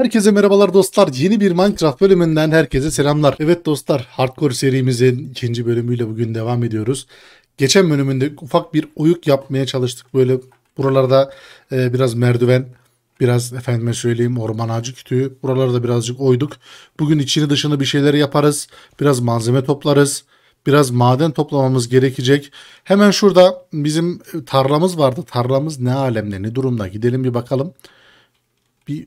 Herkese merhabalar dostlar. Yeni bir Minecraft bölümünden herkese selamlar. Evet dostlar, Hardcore serimizin ikinci bölümüyle bugün devam ediyoruz. Geçen bölümünde ufak bir oyuk yapmaya çalıştık. Böyle buralarda e, biraz merdiven, biraz efendime söyleyeyim orman ağacı kütüğü. buralarda birazcık oyduk. Bugün içini dışını bir şeyler yaparız. Biraz malzeme toplarız. Biraz maden toplamamız gerekecek. Hemen şurada bizim tarlamız vardı. Tarlamız ne alemde, ne durumda? Gidelim bir bakalım. Bir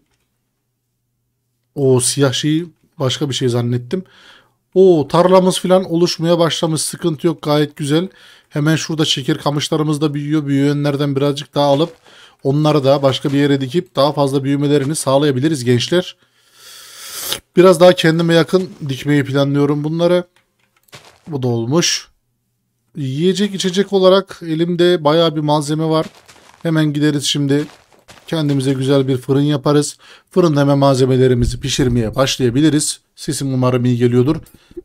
o siyah şeyi başka bir şey zannettim. O tarlamız falan oluşmaya başlamış sıkıntı yok gayet güzel. Hemen şurada çekir kamışlarımız da büyüyor. Büyüyenlerden birazcık daha alıp onları da başka bir yere dikip daha fazla büyümelerini sağlayabiliriz gençler. Biraz daha kendime yakın dikmeyi planlıyorum bunları. Bu da olmuş. Yiyecek içecek olarak elimde baya bir malzeme var. Hemen gideriz şimdi. Kendimize güzel bir fırın yaparız. Fırında hemen malzemelerimizi pişirmeye başlayabiliriz. Sesim umarım iyi geliyordur.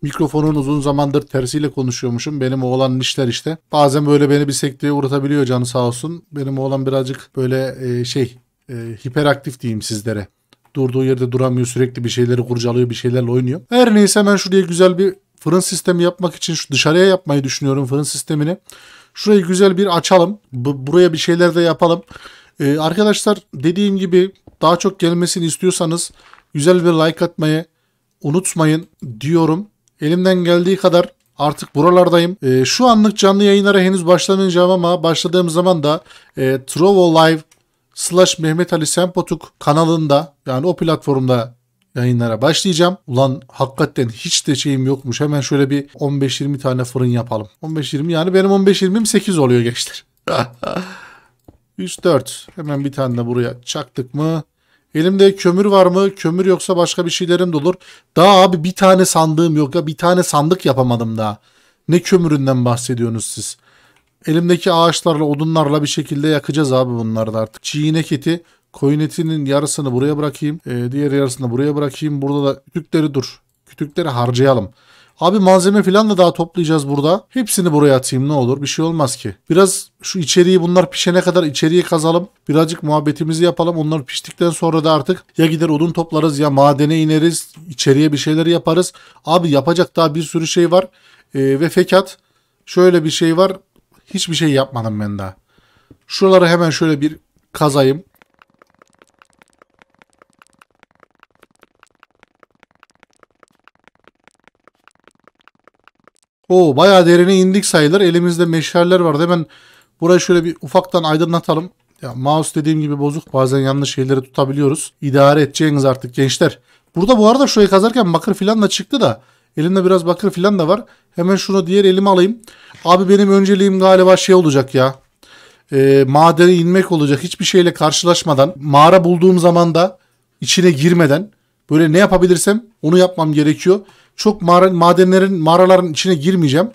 Mikrofonun uzun zamandır tersiyle konuşuyormuşum. Benim oğlan işler işte. Bazen böyle beni bir sekteye uğratabiliyor canı sağ olsun. Benim oğlan birazcık böyle e, şey e, hiperaktif diyeyim sizlere. Durduğu yerde duramıyor sürekli bir şeyleri kurcalıyor bir şeylerle oynuyor. Her neyse hemen şuraya güzel bir fırın sistemi yapmak için şu dışarıya yapmayı düşünüyorum fırın sistemini. Şurayı güzel bir açalım. B- buraya bir şeyler de yapalım. Ee, arkadaşlar dediğim gibi daha çok gelmesini istiyorsanız güzel bir like atmayı unutmayın diyorum. Elimden geldiği kadar artık buralardayım. E, şu anlık canlı yayınlara henüz başlamayacağım ama başladığım zaman da e, Trovo Live slash Mehmet Ali Sempotuk kanalında yani o platformda yayınlara başlayacağım. Ulan hakikaten hiç de şeyim yokmuş. Hemen şöyle bir 15-20 tane fırın yapalım. 15-20 yani benim 15-20'm 8 oluyor gençler. 104. Hemen bir tane de buraya çaktık mı? Elimde kömür var mı? Kömür yoksa başka bir şeylerim de olur. Daha abi bir tane sandığım yok ya. Bir tane sandık yapamadım daha. Ne kömüründen bahsediyorsunuz siz? Elimdeki ağaçlarla, odunlarla bir şekilde yakacağız abi bunları da artık. Çiğ eti. Koyun etinin yarısını buraya bırakayım. Ee, diğer yarısını buraya bırakayım. Burada da kütükleri dur. Kütükleri harcayalım. Abi malzeme falan da daha toplayacağız burada. Hepsini buraya atayım ne olur bir şey olmaz ki. Biraz şu içeriği bunlar pişene kadar içeriye kazalım. Birazcık muhabbetimizi yapalım. Onlar piştikten sonra da artık ya gider odun toplarız ya madene ineriz. içeriye bir şeyler yaparız. Abi yapacak daha bir sürü şey var. Ee, ve fekat şöyle bir şey var. Hiçbir şey yapmadım ben daha. Şuraları hemen şöyle bir kazayım. Oo bayağı derine indik sayılır. Elimizde meşaller vardı. Hemen burayı şöyle bir ufaktan aydınlatalım. Ya mouse dediğim gibi bozuk. Bazen yanlış şeyleri tutabiliyoruz. İdare edeceğiniz artık gençler. Burada bu arada şurayı kazarken bakır falan da çıktı da. Elimde biraz bakır falan da var. Hemen şunu diğer elime alayım. Abi benim önceliğim galiba şey olacak ya. E, madene inmek olacak. Hiçbir şeyle karşılaşmadan. Mağara bulduğum zaman da içine girmeden. Böyle ne yapabilirsem onu yapmam gerekiyor. Çok mağara, madenlerin, mağaraların içine girmeyeceğim.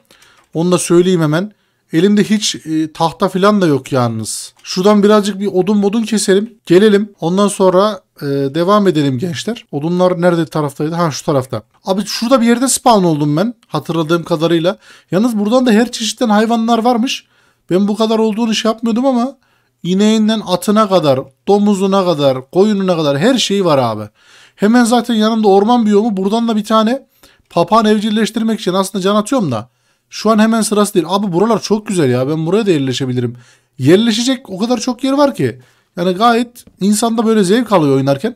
Onu da söyleyeyim hemen. Elimde hiç e, tahta falan da yok yalnız. Şuradan birazcık bir odun modun keselim. Gelelim. Ondan sonra e, devam edelim gençler. Odunlar nerede taraftaydı? Ha şu tarafta. Abi şurada bir yerde spawn oldum ben. Hatırladığım kadarıyla. Yalnız buradan da her çeşitten hayvanlar varmış. Ben bu kadar olduğunu şey yapmıyordum ama ineğinden atına kadar, domuzuna kadar, koyununa kadar her şey var abi. Hemen zaten yanımda orman biyomu. Buradan da bir tane Papağan evcilleştirmek için aslında can atıyorum da. Şu an hemen sırası değil. Abi buralar çok güzel ya. Ben buraya da yerleşebilirim. Yerleşecek o kadar çok yer var ki. Yani gayet insanda böyle zevk alıyor oynarken.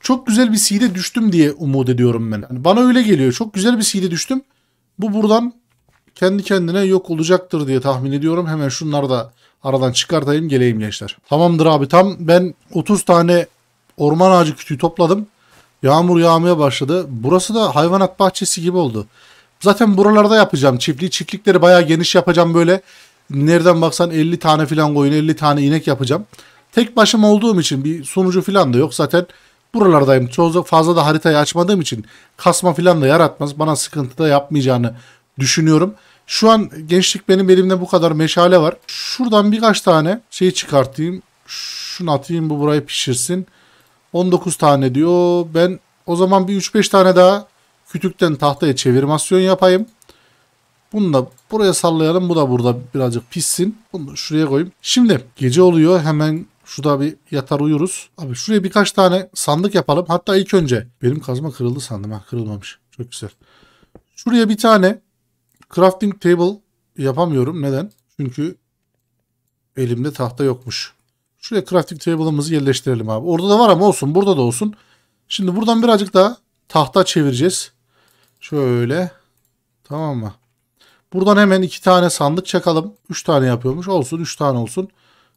Çok güzel bir seed'e düştüm diye umut ediyorum ben. Yani bana öyle geliyor. Çok güzel bir seed'e düştüm. Bu buradan kendi kendine yok olacaktır diye tahmin ediyorum. Hemen şunları da aradan çıkartayım geleyim gençler. Tamamdır abi tam ben 30 tane orman ağacı kütüğü topladım. Yağmur yağmaya başladı. Burası da hayvanat bahçesi gibi oldu. Zaten buralarda yapacağım çiftliği. Çiftlikleri bayağı geniş yapacağım böyle. Nereden baksan 50 tane filan koyun 50 tane inek yapacağım. Tek başım olduğum için bir sunucu falan da yok. Zaten buralardayım. Çoğu fazla da haritayı açmadığım için kasma falan da yaratmaz. Bana sıkıntı da yapmayacağını düşünüyorum. Şu an gençlik benim elimde bu kadar meşale var. Şuradan birkaç tane şey çıkartayım. Şunu atayım bu burayı pişirsin. 19 tane diyor. Ben o zaman bir 3-5 tane daha kütükten tahtaya çevirmasyon yapayım. Bunu da buraya sallayalım. Bu da burada birazcık pissin. Bunu da şuraya koyayım. Şimdi gece oluyor. Hemen şurada bir yatar uyuruz. Abi şuraya birkaç tane sandık yapalım. Hatta ilk önce. Benim kazma kırıldı sandım. Ha, kırılmamış. Çok güzel. Şuraya bir tane crafting table yapamıyorum. Neden? Çünkü elimde tahta yokmuş. Şuraya crafting table'ımızı yerleştirelim abi. Orada da var ama olsun. Burada da olsun. Şimdi buradan birazcık daha tahta çevireceğiz. Şöyle. Tamam mı? Buradan hemen iki tane sandık çakalım. Üç tane yapıyormuş. Olsun. Üç tane olsun.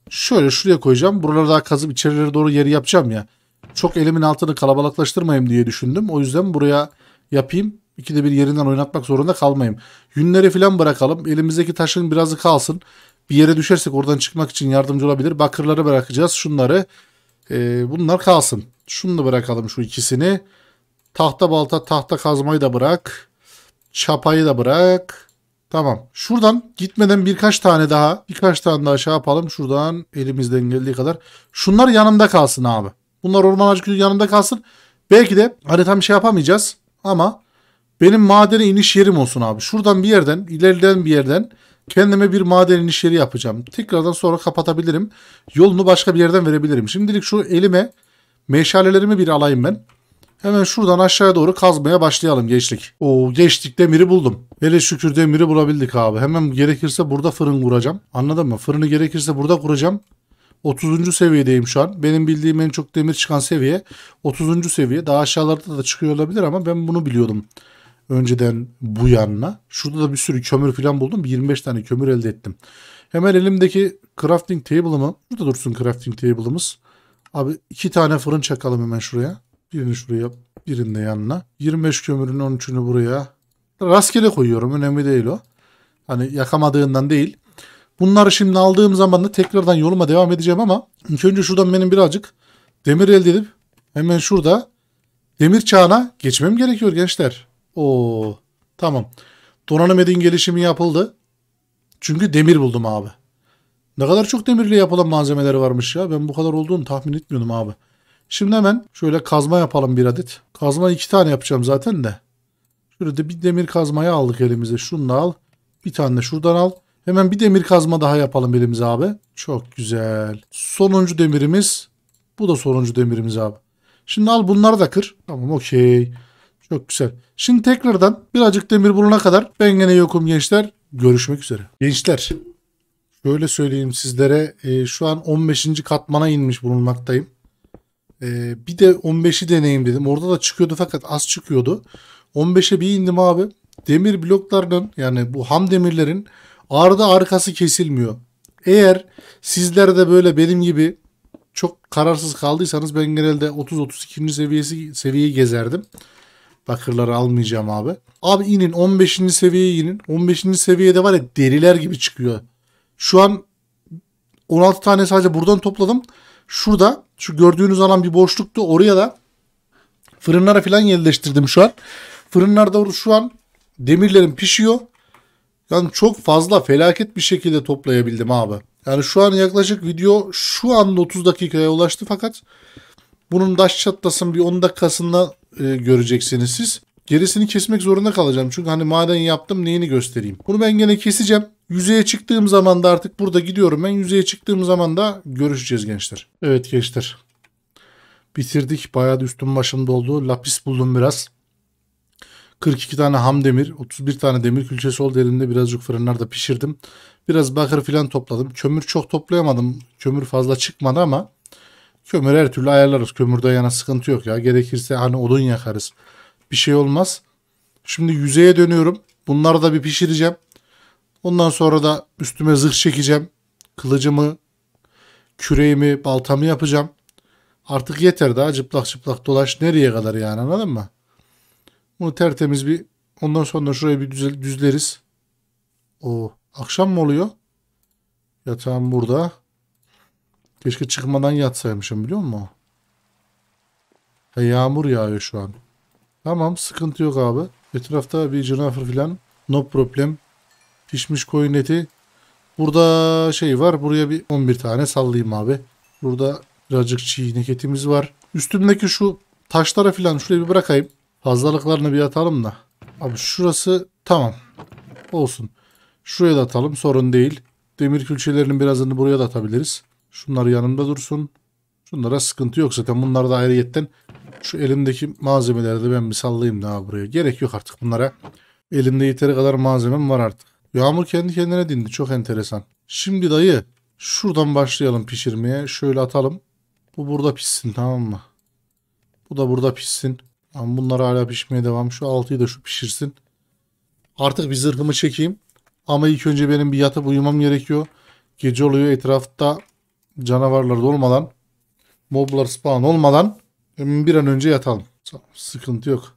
Şöyle şuraya koyacağım. Buraları daha kazıp içerilere doğru yeri yapacağım ya. Çok elimin altını kalabalıklaştırmayayım diye düşündüm. O yüzden buraya yapayım. İkide bir yerinden oynatmak zorunda kalmayayım. Yünleri falan bırakalım. Elimizdeki taşın birazı kalsın bir yere düşersek oradan çıkmak için yardımcı olabilir. Bakırları bırakacağız. Şunları. E, bunlar kalsın. Şunu da bırakalım şu ikisini. Tahta balta, tahta kazmayı da bırak. Çapayı da bırak. Tamam. Şuradan gitmeden birkaç tane daha, birkaç tane daha şey yapalım. Şuradan elimizden geldiği kadar. Şunlar yanımda kalsın abi. Bunlar orman ağacı yanımda kalsın. Belki de hani tam şey yapamayacağız ama benim madene iniş yerim olsun abi. Şuradan bir yerden, ileriden bir yerden Kendime bir maden iniş yeri yapacağım. Tekrardan sonra kapatabilirim. Yolunu başka bir yerden verebilirim. Şimdilik şu elime meşalelerimi bir alayım ben. Hemen şuradan aşağıya doğru kazmaya başlayalım geçtik. Oo geçtik demiri buldum. Hele şükür demiri bulabildik abi. Hemen gerekirse burada fırın kuracağım. Anladın mı? Fırını gerekirse burada kuracağım. 30. seviyedeyim şu an. Benim bildiğim en çok demir çıkan seviye 30. seviye. Daha aşağılarda da çıkıyor olabilir ama ben bunu biliyordum önceden bu yanına. Şurada da bir sürü kömür falan buldum. 25 tane kömür elde ettim. Hemen elimdeki crafting table'ımı. Burada dursun crafting table'ımız. Abi iki tane fırın çakalım hemen şuraya. Birini şuraya, birini de yanına. 25 kömürün 13'ünü buraya. Rastgele koyuyorum. Önemli değil o. Hani yakamadığından değil. Bunları şimdi aldığım zaman da tekrardan yoluma devam edeceğim ama ilk önce şuradan benim birazcık demir elde edip hemen şurada demir çağına geçmem gerekiyor gençler. Oo tamam. Donanım edin gelişimi yapıldı. Çünkü demir buldum abi. Ne kadar çok demirle yapılan malzemeler varmış ya. Ben bu kadar olduğunu tahmin etmiyordum abi. Şimdi hemen şöyle kazma yapalım bir adet. Kazma iki tane yapacağım zaten de. Şöyle de bir demir kazmayı aldık elimize. Şunu da al. Bir tane de şuradan al. Hemen bir demir kazma daha yapalım elimize abi. Çok güzel. Sonuncu demirimiz. Bu da sonuncu demirimiz abi. Şimdi al bunları da kır. Tamam okey. Çok güzel. Şimdi tekrardan birazcık demir bulana kadar ben gene yokum gençler. Görüşmek üzere. Gençler şöyle söyleyeyim sizlere e, şu an 15. katmana inmiş bulunmaktayım. E, bir de 15'i deneyim dedim. Orada da çıkıyordu fakat az çıkıyordu. 15'e bir indim abi. Demir bloklarının yani bu ham demirlerin ardı arkası kesilmiyor. Eğer sizler de böyle benim gibi çok kararsız kaldıysanız ben genelde 30-32. seviyesi seviyeyi gezerdim. Bakırları almayacağım abi. Abi inin 15. seviyeye inin. 15. seviyede var ya deriler gibi çıkıyor. Şu an 16 tane sadece buradan topladım. Şurada şu gördüğünüz alan bir boşluktu. Oraya da fırınlara falan yerleştirdim şu an. Fırınlarda şu an demirlerim pişiyor. Yani çok fazla felaket bir şekilde toplayabildim abi. Yani şu an yaklaşık video şu anda 30 dakikaya ulaştı fakat bunun daş çatlasın bir 10 dakikasında e, göreceksiniz siz. Gerisini kesmek zorunda kalacağım. Çünkü hani maden yaptım neyini göstereyim. Bunu ben gene keseceğim. Yüzeye çıktığım zaman da artık burada gidiyorum. Ben yüzeye çıktığım zaman da görüşeceğiz gençler. Evet gençler. Bitirdik. Bayağı da üstüm başım doldu. Lapis buldum biraz. 42 tane ham demir, 31 tane demir külçesi oldu elimde. Birazcık fırınlarda pişirdim. Biraz bakır filan topladım. Kömür çok toplayamadım. Kömür fazla çıkmadı ama Kömür her türlü ayarlarız. Kömürde yana sıkıntı yok ya. Gerekirse hani odun yakarız. Bir şey olmaz. Şimdi yüzeye dönüyorum. Bunları da bir pişireceğim. Ondan sonra da üstüme zırh çekeceğim. Kılıcımı, küreğimi, baltamı yapacağım. Artık yeter daha çıplak çıplak dolaş nereye kadar yani anladın mı? Bunu tertemiz bir ondan sonra şurayı bir düzleriz. O akşam mı oluyor? Yatağım burada. Keşke çıkmadan yatsaymışım biliyor musun? Ha, yağmur yağıyor şu an. Tamam sıkıntı yok abi. Etrafta bir canavar filan. No problem. Pişmiş koyun eti. Burada şey var. Buraya bir 11 tane sallayayım abi. Burada birazcık çiğnek etimiz var. Üstümdeki şu taşlara filan şuraya bir bırakayım. Fazlalıklarını bir atalım da. Abi şurası tamam. Olsun. Şuraya da atalım sorun değil. Demir külçelerinin birazını buraya da atabiliriz. Şunlar yanımda dursun. Şunlara sıkıntı yok zaten. Bunlar da ayrıyetten şu elimdeki malzemeleri de ben bir sallayayım daha buraya. Gerek yok artık bunlara. Elimde yeteri kadar malzemem var artık. Yağmur kendi kendine dindi. Çok enteresan. Şimdi dayı şuradan başlayalım pişirmeye. Şöyle atalım. Bu burada pişsin tamam mı? Bu da burada pişsin. Ama bunlar hala pişmeye devam. Şu altıyı da şu pişirsin. Artık bir zırhımı çekeyim. Ama ilk önce benim bir yatıp uyumam gerekiyor. Gece oluyor etrafta canavarlar da olmadan moblar spawn olmadan bir an önce yatalım. Sıkıntı yok.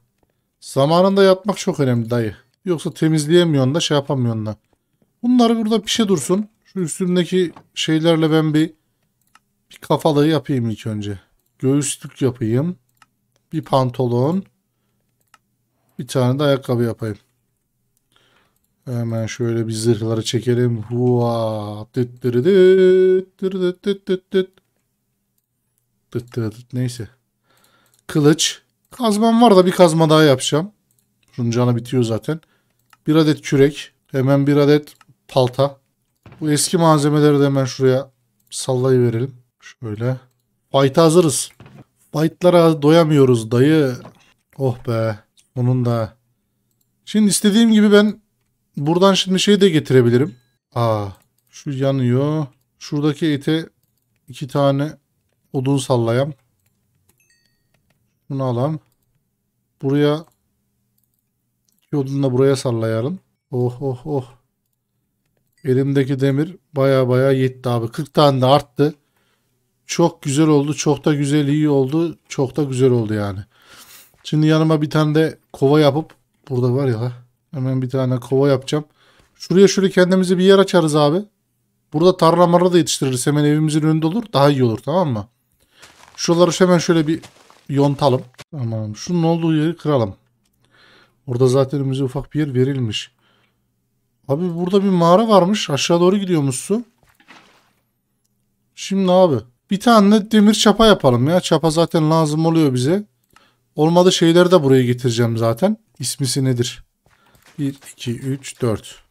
Zamanında yatmak çok önemli dayı. Yoksa temizleyemiyorsun da şey yapamıyorsun da. Bunlar burada pişe dursun. Şu üstündeki şeylerle ben bir, bir kafalığı yapayım ilk önce. Göğüslük yapayım. Bir pantolon. Bir tane de ayakkabı yapayım. Hemen şöyle bir zırhları çekelim. Hua. Neyse. Kılıç. Kazmam var da bir kazma daha yapacağım. Şunun canı bitiyor zaten. Bir adet kürek. Hemen bir adet palta. Bu eski malzemeleri de hemen şuraya sallayıverelim. Şöyle. Fight'a hazırız. Fight'lara doyamıyoruz dayı. Oh be. Onun da. Şimdi istediğim gibi ben Buradan şimdi şeyi de getirebilirim. Aa, şu yanıyor. Şuradaki ete iki tane odun sallayam. Bunu alam. Buraya iki odunu buraya sallayalım. Oh oh oh. Elimdeki demir baya baya yetti abi. 40 tane de arttı. Çok güzel oldu. Çok da güzel iyi oldu. Çok da güzel oldu yani. Şimdi yanıma bir tane de kova yapıp burada var ya Hemen bir tane kova yapacağım. Şuraya şöyle kendimize bir yer açarız abi. Burada tarla marla da yetiştiririz. Hemen evimizin önünde olur. Daha iyi olur tamam mı? Şuraları hemen şöyle bir yontalım. Tamam. Şunun olduğu yeri kıralım. Burada zaten bize ufak bir yer verilmiş. Abi burada bir mağara varmış. Aşağı doğru gidiyormuşsun. Şimdi abi. Bir tane de demir çapa yapalım ya. Çapa zaten lazım oluyor bize. Olmadı şeyleri de buraya getireceğim zaten. İsmisi nedir? 1, 2, 3, 4.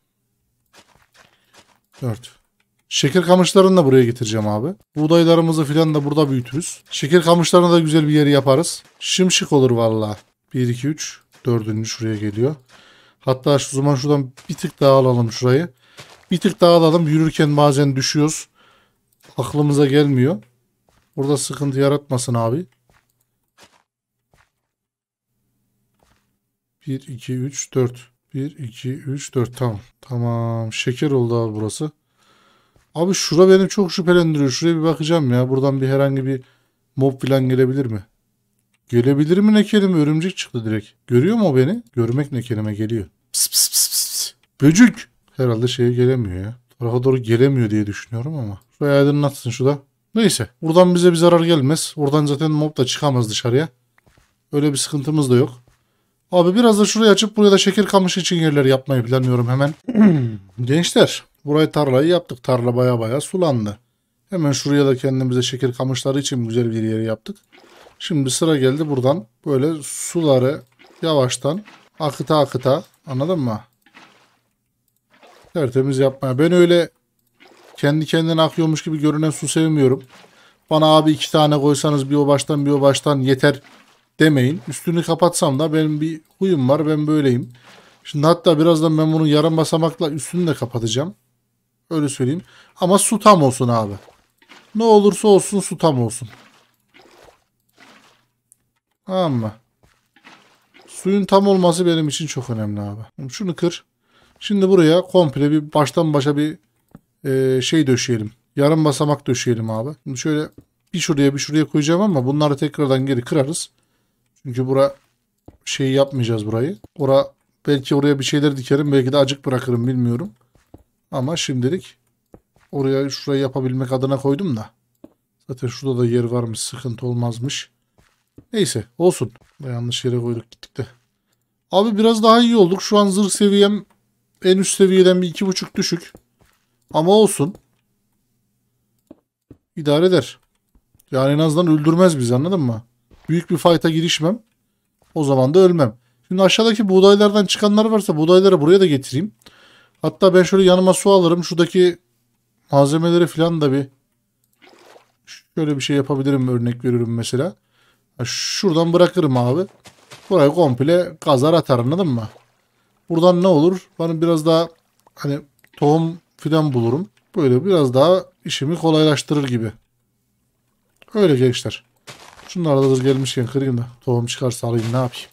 4. Şeker kamışlarını da buraya getireceğim abi. Buğdaylarımızı filan da burada büyütürüz. Şeker kamışlarına da güzel bir yeri yaparız. Şimşik olur valla. 1, 2, 3. Dördüncü şuraya geliyor. Hatta şu zaman şuradan bir tık daha alalım şurayı. Bir tık daha alalım. Yürürken bazen düşüyoruz. Aklımıza gelmiyor. Burada sıkıntı yaratmasın abi. 1, 2, 3, 4. 1, 2, 3, 4. Tamam. Tamam. Şeker oldu abi burası. Abi şura benim çok şüphelendiriyor. Şuraya bir bakacağım ya. Buradan bir herhangi bir mob falan gelebilir mi? Gelebilir mi ne Örümcek çıktı direkt. Görüyor mu o beni? Görmek ne kelime geliyor. Pıs pıs pıs pıs. Böcük. Herhalde şeye gelemiyor ya. Tarafa doğru gelemiyor diye düşünüyorum ama. Şuraya aydınlatsın şu da. Neyse. Buradan bize bir zarar gelmez. Oradan zaten mob da çıkamaz dışarıya. Öyle bir sıkıntımız da yok. Abi biraz da şurayı açıp buraya da şeker kamışı için yerleri yapmayı planlıyorum hemen. Gençler burayı tarlayı yaptık. Tarla baya baya sulandı. Hemen şuraya da kendimize şeker kamışları için güzel bir yeri yaptık. Şimdi sıra geldi buradan böyle suları yavaştan akıta akıta anladın mı? Tertemiz yapmaya. Ben öyle kendi kendine akıyormuş gibi görünen su sevmiyorum. Bana abi iki tane koysanız bir o baştan bir o baştan yeter demeyin. Üstünü kapatsam da benim bir huyum var. Ben böyleyim. Şimdi hatta birazdan ben bunu yarım basamakla üstünü de kapatacağım. Öyle söyleyeyim. Ama su tam olsun abi. Ne olursa olsun su tam olsun. Ama Suyun tam olması benim için çok önemli abi. Şunu kır. Şimdi buraya komple bir baştan başa bir e, şey döşeyelim. Yarım basamak döşeyelim abi. Şimdi şöyle bir şuraya bir şuraya koyacağım ama bunları tekrardan geri kırarız. Çünkü bura şey yapmayacağız burayı. Ora belki oraya bir şeyler dikerim. Belki de acık bırakırım bilmiyorum. Ama şimdilik oraya şurayı yapabilmek adına koydum da. Zaten şurada da yer varmış. Sıkıntı olmazmış. Neyse olsun. Yanlış yere koyduk gittik de. Abi biraz daha iyi olduk. Şu an zırh seviyem en üst seviyeden bir iki buçuk düşük. Ama olsun. İdare eder. Yani en azından öldürmez bizi anladın mı? Büyük bir fight'a girişmem. O zaman da ölmem. Şimdi aşağıdaki buğdaylardan çıkanlar varsa buğdayları buraya da getireyim. Hatta ben şöyle yanıma su alırım. Şuradaki malzemeleri falan da bir şöyle bir şey yapabilirim. Örnek veriyorum mesela. Şuradan bırakırım abi. Burayı komple kazar atar anladın mı? Buradan ne olur? Bana biraz daha hani tohum filan bulurum. Böyle biraz daha işimi kolaylaştırır gibi. Öyle gençler. Şunun aradadır gelmişken kırayım da tohum çıkarsa alayım ne yapayım.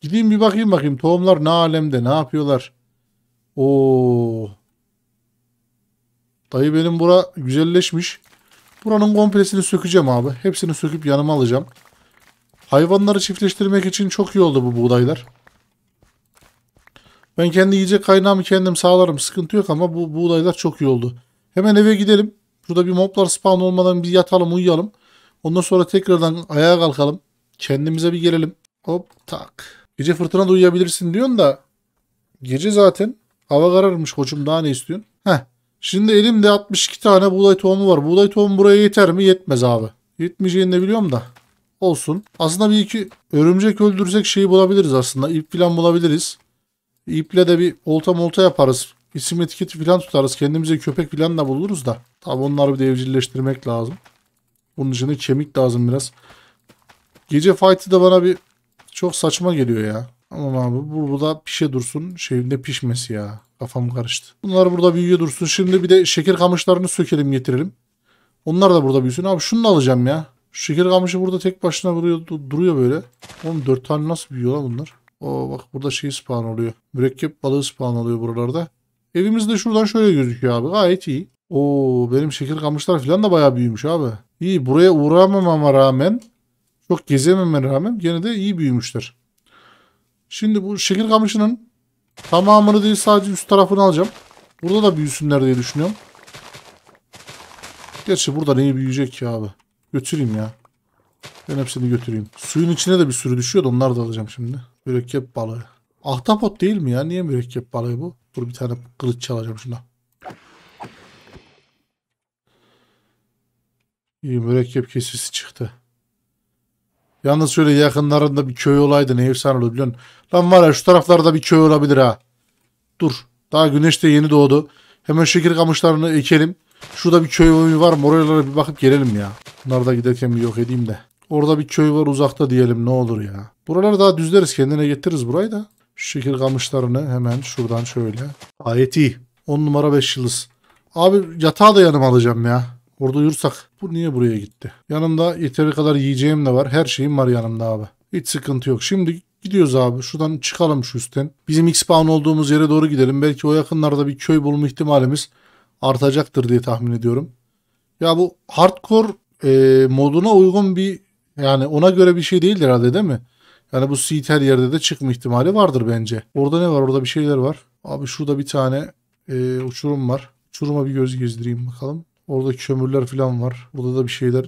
Gideyim bir bakayım bakayım tohumlar ne alemde ne yapıyorlar. Oo. Dayı benim bura güzelleşmiş. Buranın komplesini sökeceğim abi. Hepsini söküp yanıma alacağım. Hayvanları çiftleştirmek için çok iyi oldu bu buğdaylar. Ben kendi yiyecek kaynağımı kendim sağlarım. Sıkıntı yok ama bu buğdaylar çok iyi oldu. Hemen eve gidelim. Şurada bir moblar spawn olmadan bir yatalım uyuyalım. Ondan sonra tekrardan ayağa kalkalım. Kendimize bir gelelim. Hop tak. Gece fırtına da uyuyabilirsin diyorsun da. Gece zaten hava kararmış koçum daha ne istiyorsun? Heh. Şimdi elimde 62 tane buğday tohumu var. Buğday tohumu buraya yeter mi? Yetmez abi. Yetmeyeceğini de biliyorum da. Olsun. Aslında bir iki örümcek öldürsek şeyi bulabiliriz aslında. İp falan bulabiliriz. İple de bir olta molta yaparız. İsim etiketi filan tutarız. Kendimize köpek filan da buluruz da. Tabi onları bir de lazım. Bunun için de kemik lazım biraz. Gece fight'ı da bana bir çok saçma geliyor ya. ama abi burada pişe dursun. Şey ne pişmesi ya. Kafam karıştı. Bunlar burada büyüyor dursun. Şimdi bir de şeker kamışlarını sökelim getirelim. Onlar da burada büyüsün. Abi şunu da alacağım ya. Şu şeker kamışı burada tek başına duruyor, duruyor böyle. Oğlum dört tane nasıl büyüyor lan bunlar? Oo bak burada şey spawn oluyor. Mürekkep balığı spawn oluyor buralarda. Evimiz de şuradan şöyle gözüküyor abi. Gayet iyi. Oo benim şekil kamışlar falan da bayağı büyümüş abi. İyi buraya uğramamama rağmen çok gezememe rağmen gene de iyi büyümüştür Şimdi bu şekil kamışının tamamını değil sadece üst tarafını alacağım. Burada da büyüsünler diye düşünüyorum. Gerçi burada neyi büyüyecek ki abi? Götüreyim ya. Ben hepsini götüreyim. Suyun içine de bir sürü düşüyor da Onları da alacağım şimdi. Mürekkep balığı. Ahtapot değil mi ya? Niye mürekkep balığı bu? Dur bir tane kılıç çalacağım şuna. İyi mürekkep kesesi çıktı. Yalnız şöyle yakınlarında bir köy olaydı ne efsane olur biliyorsun. Lan var ya şu taraflarda bir köy olabilir ha. Dur. Daha güneş de yeni doğdu. Hemen şeker kamışlarını ekelim. Şurada bir köy var mı? Oralara bir bakıp gelelim ya. Bunları da giderken bir yok edeyim de. Orada bir köy var uzakta diyelim ne olur ya. Buraları daha düzleriz kendine getiririz burayı da. Şu şekil kamışlarını hemen şuradan şöyle. Gayet iyi. 10 numara 5 yıldız. Abi yatağı da yanıma alacağım ya. Burada uyursak. Bu niye buraya gitti? Yanımda yeteri kadar yiyeceğim de var. Her şeyim var yanımda abi. Hiç sıkıntı yok. Şimdi gidiyoruz abi. Şuradan çıkalım şu üstten. Bizim X-Pound olduğumuz yere doğru gidelim. Belki o yakınlarda bir köy bulma ihtimalimiz artacaktır diye tahmin ediyorum. Ya bu hardcore e, moduna uygun bir yani ona göre bir şey değildir herhalde değil mi? Yani bu seat her yerde de çıkma ihtimali vardır bence. Orada ne var? Orada bir şeyler var. Abi şurada bir tane e, uçurum var. Uçuruma bir göz gezdireyim bakalım. Orada kömürler falan var. Burada da bir şeyler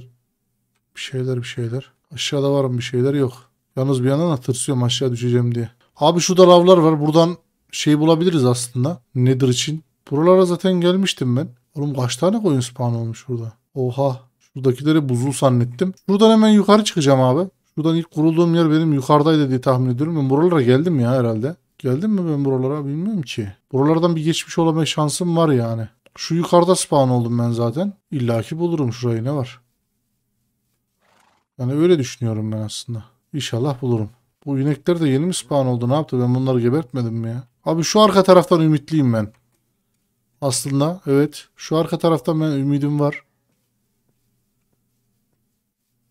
bir şeyler bir şeyler. Aşağıda var mı bir şeyler? Yok. Yalnız bir yandan tırsıyorum aşağı düşeceğim diye. Abi şurada lavlar var. Buradan şey bulabiliriz aslında. Nedir için? Buralara zaten gelmiştim ben. Oğlum kaç tane koyun spawn olmuş burada? Oha. Şuradakileri buzul zannettim. Buradan hemen yukarı çıkacağım abi. Şuradan ilk kurulduğum yer benim yukarıdaydı diye tahmin ediyorum. Ben buralara geldim ya herhalde. Geldim mi ben buralara bilmiyorum ki. Buralardan bir geçmiş olma şansım var yani. Şu yukarıda spawn oldum ben zaten. İlla ki bulurum şurayı ne var. Yani öyle düşünüyorum ben aslında. İnşallah bulurum. Bu inekler de yeni mi spawn oldu ne yaptı ben bunları gebertmedim mi ya? Abi şu arka taraftan ümitliyim ben. Aslında evet şu arka taraftan ben ümidim var.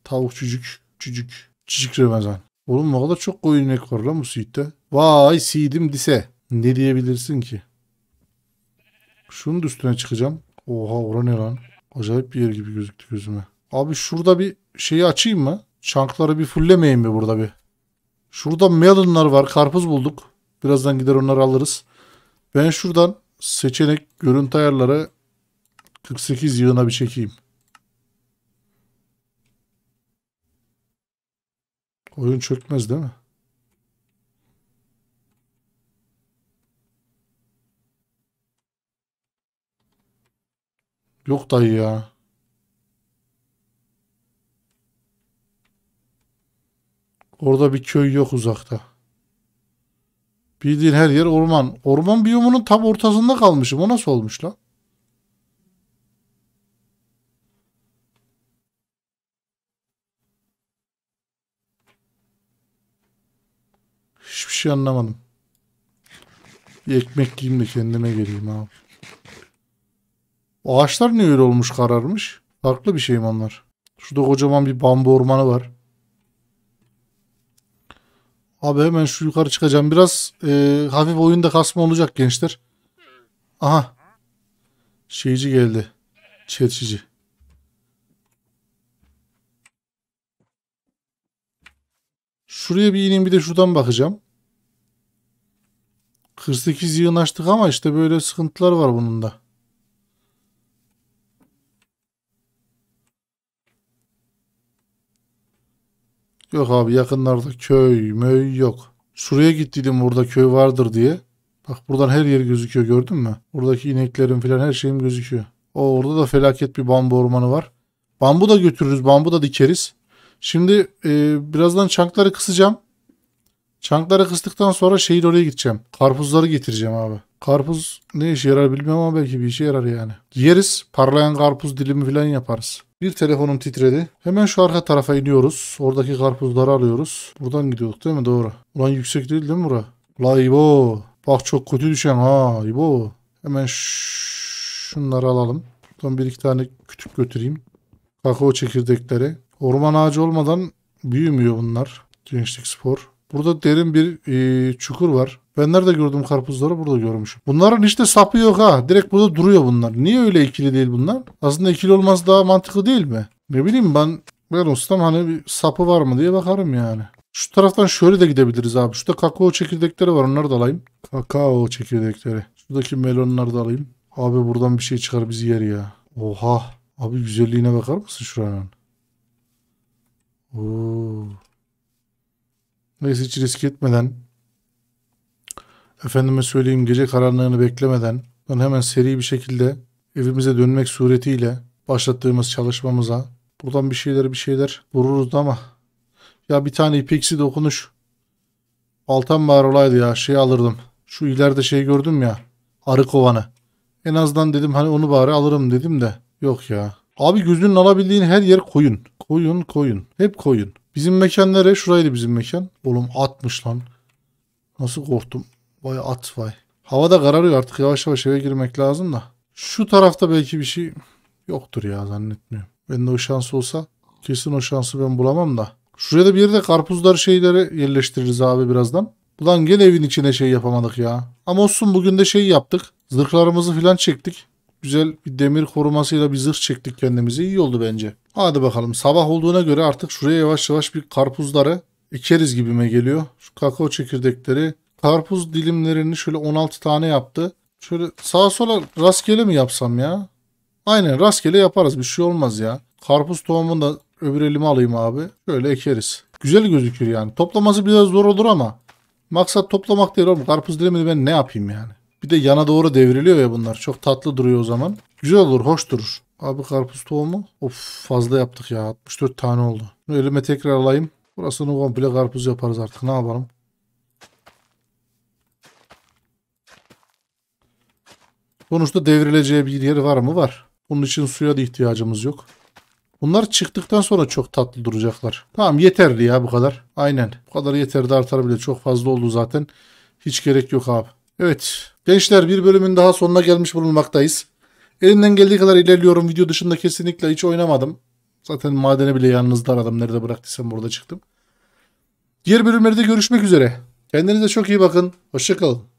Tavuk çocuk çocuk. Cicik Ramazan. Oğlum ne kadar çok koyun inek var lan bu suite'de. Vay sidim dise. Ne diyebilirsin ki? Şunun üstüne çıkacağım. Oha ora ne lan? Acayip bir yer gibi gözüktü gözüme. Abi şurada bir şeyi açayım mı? Çankları bir fullemeyeyim mi burada bir? Şurada melonlar var. Karpuz bulduk. Birazdan gider onları alırız. Ben şuradan seçenek görüntü ayarları 48 yığına bir çekeyim. Oyun çökmez değil mi? Yok dayı ya. Orada bir köy yok uzakta. Bildiğin her yer orman. Orman biyomunun tam ortasında kalmışım. O nasıl olmuş lan? Hiçbir şey anlamadım. Bir ekmek yiyeyim de kendime geleyim abi. O ağaçlar niye öyle olmuş kararmış? Farklı bir şey mi onlar? Şurada kocaman bir bambu ormanı var. Abi hemen şu yukarı çıkacağım. Biraz e, hafif oyunda kasma olacak gençler. Aha. Şeyci geldi. Çetçici. Şuraya bir ineyim bir de şuradan bakacağım. 48 yığın açtık ama işte böyle sıkıntılar var bunun da. Yok abi yakınlarda köy möy yok. Şuraya gittiydim burada köy vardır diye. Bak buradan her yer gözüküyor gördün mü? Buradaki ineklerim falan her şeyim gözüküyor. O orada da felaket bir bambu ormanı var. Bambu da götürürüz bambu da dikeriz. Şimdi e, birazdan çankları kısacağım. Çankları kıstıktan sonra şehir oraya gideceğim. Karpuzları getireceğim abi. Karpuz ne işe yarar bilmiyorum ama belki bir işe yarar yani. Yeriz, parlayan karpuz dilimi falan yaparız. Bir telefonum titredi. Hemen şu arka tarafa iniyoruz. Oradaki karpuzları alıyoruz. Buradan gidiyorduk değil mi? Doğru. Ulan yüksek değil değil mi bura? La İbo. Bak çok kötü düşen ha İbo. Hemen şunları alalım. Buradan bir iki tane kütük götüreyim. Kakao çekirdekleri. Orman ağacı olmadan büyümüyor bunlar. Gençlik spor. Burada derin bir e, çukur var. Ben nerede gördüm karpuzları? Burada görmüşüm. Bunların işte sapı yok ha. Direkt burada duruyor bunlar. Niye öyle ikili değil bunlar? Aslında ikili olmaz daha mantıklı değil mi? Ne bileyim ben ben ustam hani bir sapı var mı diye bakarım yani. Şu taraftan şöyle de gidebiliriz abi. Şurada kakao çekirdekleri var. Onları da alayım. Kakao çekirdekleri. Şuradaki melonları da alayım. Abi buradan bir şey çıkar bizi yer ya. Oha. Abi güzelliğine bakar mısın şuranın? Oo. Neyse hiç risk etmeden efendime söyleyeyim gece karanlığını beklemeden ben hemen seri bir şekilde evimize dönmek suretiyle başlattığımız çalışmamıza buradan bir şeyler bir şeyler vururuz ama ya bir tane ipeksi dokunuş baltam var olaydı ya şey alırdım. Şu ileride şey gördüm ya arı kovanı. En azından dedim hani onu bari alırım dedim de yok ya. Abi gözünün alabildiğin her yer koyun. Koyun koyun. Hep koyun. Bizim mekan nereye? Şuraydı bizim mekan. Oğlum atmış lan. Nasıl korktum. Vay at vay. Hava da kararıyor artık yavaş yavaş eve girmek lazım da. Şu tarafta belki bir şey yoktur ya zannetmiyorum. Ben de o şansı olsa kesin o şansı ben bulamam da. Şuraya da bir yerde karpuzları şeyleri yerleştiririz abi birazdan. Ulan gel evin içine şey yapamadık ya. Ama olsun bugün de şey yaptık. Zırhlarımızı filan çektik güzel bir demir korumasıyla bir zırh çektik kendimize. İyi oldu bence. Hadi bakalım sabah olduğuna göre artık şuraya yavaş yavaş bir karpuzları ekeriz gibime geliyor. Şu kakao çekirdekleri karpuz dilimlerini şöyle 16 tane yaptı. Şöyle sağa sola rastgele mi yapsam ya? Aynen rastgele yaparız bir şey olmaz ya. Karpuz tohumunu da öbür elime alayım abi. Şöyle ekeriz. Güzel gözükür yani. Toplaması biraz zor olur ama maksat toplamak değil oğlum. Karpuz dilimini ben ne yapayım yani? Bir de yana doğru devriliyor ya bunlar. Çok tatlı duruyor o zaman. Güzel olur, hoş durur. Abi karpuz tohumu. Of fazla yaptık ya. 64 tane oldu. Bunu elime tekrar alayım. Burasını komple karpuz yaparız artık. Ne yapalım? Sonuçta devrileceği bir yer var mı? Var. Bunun için suya da ihtiyacımız yok. Bunlar çıktıktan sonra çok tatlı duracaklar. Tamam yeterli ya bu kadar. Aynen. Bu kadar yeterli artar bile. Çok fazla oldu zaten. Hiç gerek yok abi. Evet. Gençler bir bölümün daha sonuna gelmiş bulunmaktayız. Elimden geldiği kadar ilerliyorum. Video dışında kesinlikle hiç oynamadım. Zaten madene bile yanınızda aradım. Nerede bıraktıysam burada çıktım. Diğer bölümlerde görüşmek üzere. Kendinize çok iyi bakın. Hoşçakalın.